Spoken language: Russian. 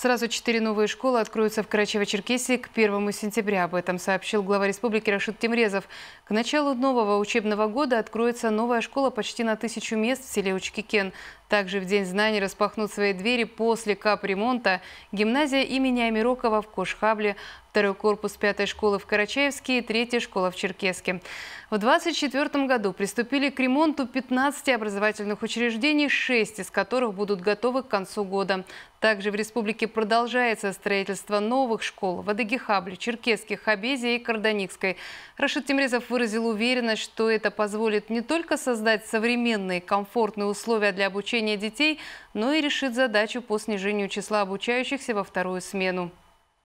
Сразу четыре новые школы откроются в Карачево-Черкесии к 1 сентября. Об этом сообщил глава республики Рашид Тимрезов. К началу нового учебного года откроется новая школа почти на тысячу мест в селе Учкикен. Также в День знаний распахнут свои двери после капремонта гимназия имени Амирокова в Кошхабле, второй корпус пятой школы в Карачаевске и третья школа в Черкеске. В 2024 году приступили к ремонту 15 образовательных учреждений, 6 из которых будут готовы к концу года. Также в республике продолжается строительство новых школ в Адыгихабле, Черкесских, Хабезе и Карданикской. Рашид Тимрезов выразил уверенность, что это позволит не только создать современные комфортные условия для обучения детей, но и решит задачу по снижению числа обучающихся во вторую смену.